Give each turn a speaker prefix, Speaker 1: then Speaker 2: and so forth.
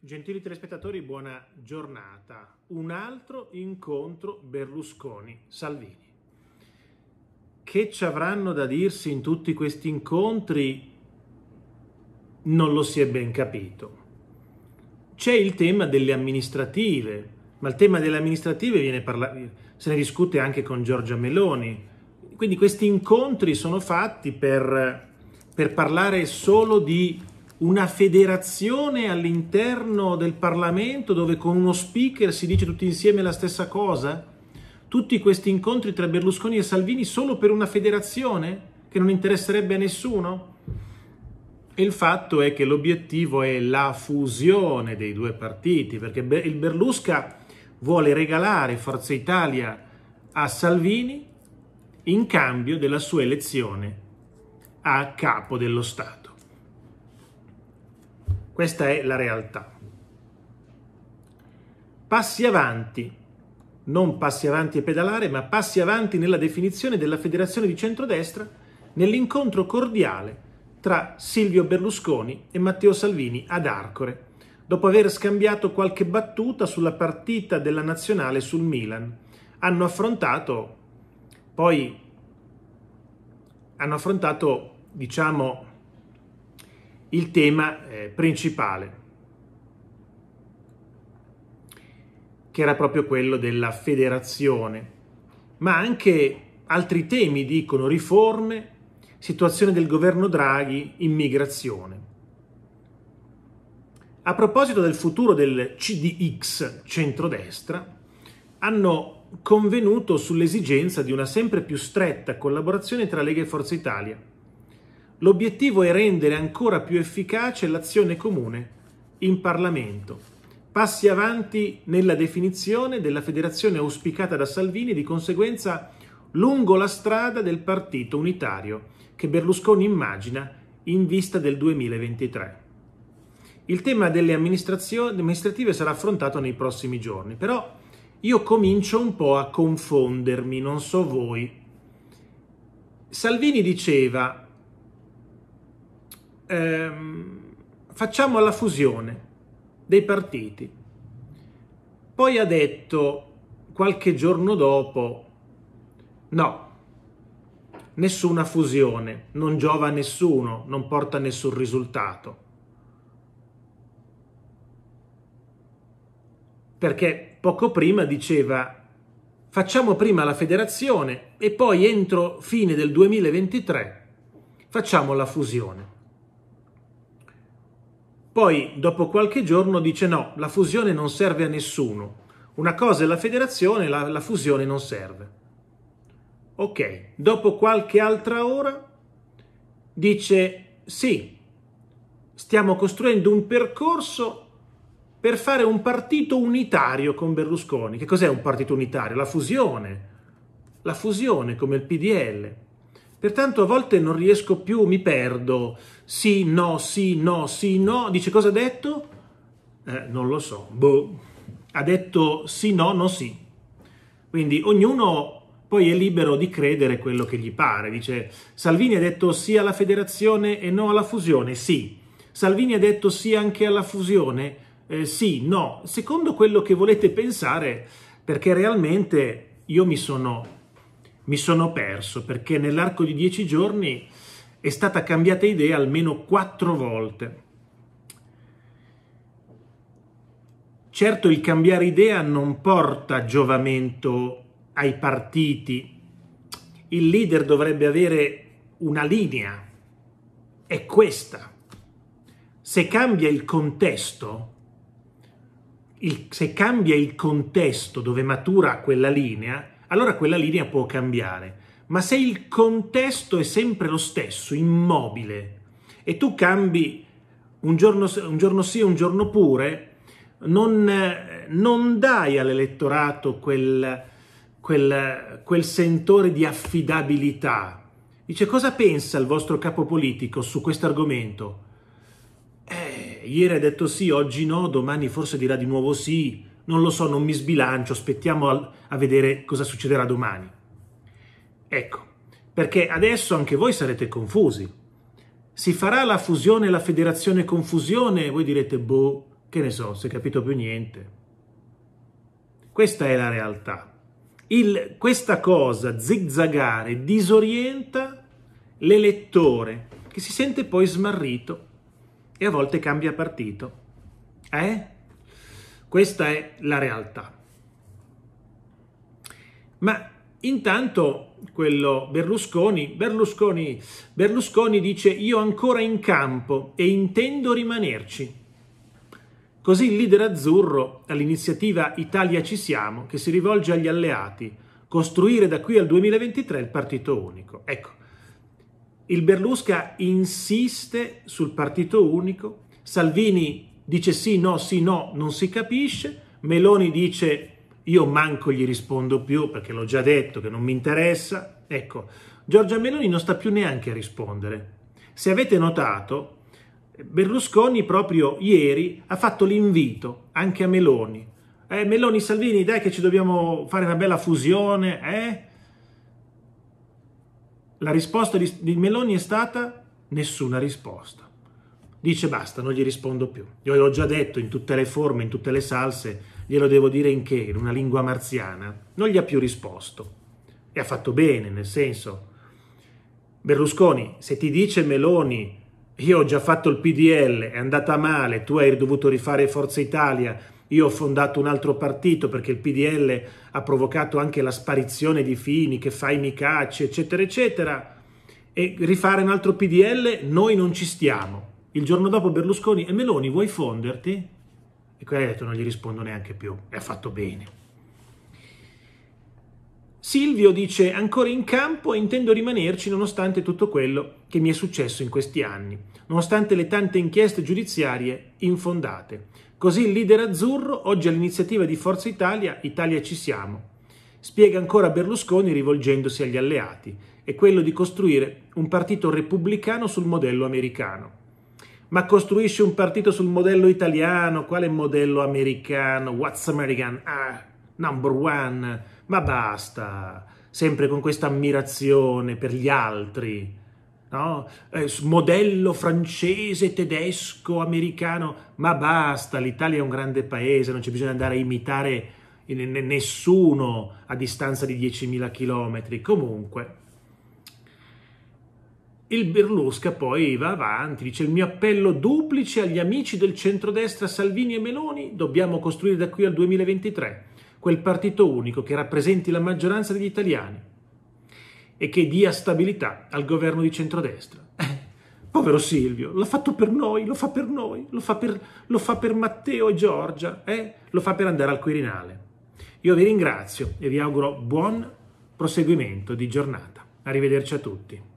Speaker 1: Gentili telespettatori, buona giornata. Un altro incontro Berlusconi-Salvini. Che ci avranno da dirsi in tutti questi incontri? Non lo si è ben capito. C'è il tema delle amministrative, ma il tema delle amministrative viene parla- se ne discute anche con Giorgia Meloni. Quindi questi incontri sono fatti per, per parlare solo di una federazione all'interno del Parlamento dove con uno speaker si dice tutti insieme la stessa cosa? Tutti questi incontri tra Berlusconi e Salvini solo per una federazione che non interesserebbe a nessuno? E il fatto è che l'obiettivo è la fusione dei due partiti, perché il Berlusca vuole regalare Forza Italia a Salvini in cambio della sua elezione a capo dello Stato. Questa è la realtà. Passi avanti, non passi avanti e pedalare, ma passi avanti nella definizione della federazione di centrodestra nell'incontro cordiale tra Silvio Berlusconi e Matteo Salvini ad Arcore, dopo aver scambiato qualche battuta sulla partita della nazionale sul Milan. Hanno affrontato poi hanno affrontato, diciamo, il tema eh, principale, che era proprio quello della federazione, ma anche altri temi dicono riforme, situazione del governo Draghi, immigrazione. A proposito del futuro del CDX centrodestra, hanno convenuto sull'esigenza di una sempre più stretta collaborazione tra Lega e Forza Italia L'obiettivo è rendere ancora più efficace l'azione comune in Parlamento. Passi avanti nella definizione della federazione auspicata da Salvini, e di conseguenza lungo la strada del partito unitario che Berlusconi immagina in vista del 2023. Il tema delle amministrative sarà affrontato nei prossimi giorni, però io comincio un po' a confondermi, non so voi. Salvini diceva ehm, facciamo la fusione dei partiti. Poi ha detto qualche giorno dopo, no, nessuna fusione, non giova a nessuno, non porta a nessun risultato. Perché poco prima diceva facciamo prima la federazione e poi entro fine del 2023 facciamo la fusione. Poi, dopo qualche giorno, dice no, la fusione non serve a nessuno. Una cosa è la federazione, la, la fusione non serve. Ok, dopo qualche altra ora dice sì, stiamo costruendo un percorso per fare un partito unitario con Berlusconi. Che cos'è un partito unitario? La fusione. La fusione come il PDL. Pertanto a volte non riesco più, mi perdo. Sì, no, sì, no, sì, no. Dice cosa ha detto? Eh, non lo so. Boh. Ha detto sì, no, no, sì. Quindi ognuno poi è libero di credere quello che gli pare. Dice Salvini ha detto sì alla federazione e no alla fusione. Sì. Salvini ha detto sì anche alla fusione. Eh, sì, no. Secondo quello che volete pensare, perché realmente io mi sono mi sono perso perché nell'arco di dieci giorni è stata cambiata idea almeno quattro volte. Certo il cambiare idea non porta giovamento ai partiti, il leader dovrebbe avere una linea, è questa. Se cambia il contesto, il, se cambia il contesto dove matura quella linea, allora quella linea può cambiare. Ma se il contesto è sempre lo stesso, immobile, e tu cambi un giorno, un giorno sì e un giorno pure, non, non dai all'elettorato quel, quel, quel sentore di affidabilità. Dice cosa pensa il vostro capo politico su questo argomento? Eh, ieri ha detto sì, oggi no, domani forse dirà di nuovo sì, non lo so, non mi sbilancio, aspettiamo a, a vedere cosa succederà domani. Ecco, perché adesso anche voi sarete confusi. Si farà la fusione, la federazione confusione? Voi direte, boh, che ne so, non si è capito più niente. Questa è la realtà. Il, questa cosa, zigzagare, disorienta l'elettore, che si sente poi smarrito e a volte cambia partito. Eh? Questa è la realtà. Ma intanto quello Berlusconi, Berlusconi, Berlusconi dice io ancora in campo e intendo rimanerci. Così il leader azzurro all'iniziativa Italia ci siamo, che si rivolge agli alleati, costruire da qui al 2023 il partito unico. Ecco, il Berlusca insiste sul partito unico, Salvini dice sì, no, sì, no, non si capisce, Meloni dice io manco gli rispondo più perché l'ho già detto che non mi interessa, ecco, Giorgia Meloni non sta più neanche a rispondere. Se avete notato, Berlusconi proprio ieri ha fatto l'invito anche a Meloni. Eh, Meloni Salvini, dai che ci dobbiamo fare una bella fusione, eh? La risposta di, Meloni è stata nessuna risposta. Dice basta, non gli rispondo più. Io l'ho già detto in tutte le forme, in tutte le salse, glielo devo dire in che, in una lingua marziana. Non gli ha più risposto. E ha fatto bene, nel senso. Berlusconi, se ti dice Meloni, io ho già fatto il PDL, è andata male, tu hai dovuto rifare Forza Italia, io ho fondato un altro partito perché il PDL ha provocato anche la sparizione di Fini, che fai Micacci, eccetera, eccetera, e rifare un altro PDL noi non ci stiamo. Il giorno dopo Berlusconi e Meloni, vuoi fonderti? E qui ha detto non gli rispondo neanche più, e ha fatto bene. Silvio dice ancora in campo e intendo rimanerci nonostante tutto quello che mi è successo in questi anni, nonostante le tante inchieste giudiziarie infondate. Così il leader azzurro, oggi all'iniziativa di Forza Italia, Italia ci siamo, spiega ancora Berlusconi rivolgendosi agli alleati, è quello di costruire un partito repubblicano sul modello americano ma costruisce un partito sul modello italiano, quale modello americano, what's American, ah, number one, ma basta, sempre con questa ammirazione per gli altri, no? Eh, modello francese, tedesco, americano, ma basta, l'Italia è un grande paese, non c'è bisogno di andare a imitare nessuno a distanza di 10.000 chilometri, comunque... Il Berlusca poi va avanti, dice il mio appello duplice agli amici del centrodestra Salvini e Meloni, dobbiamo costruire da qui al 2023 quel partito unico che rappresenti la maggioranza degli italiani e che dia stabilità al governo di centrodestra. Eh, povero Silvio, l'ha fatto per noi, lo fa per noi, lo fa per, lo fa per Matteo e Giorgia, eh? lo fa per andare al Quirinale. Io vi ringrazio e vi auguro buon proseguimento di giornata. Arrivederci a tutti.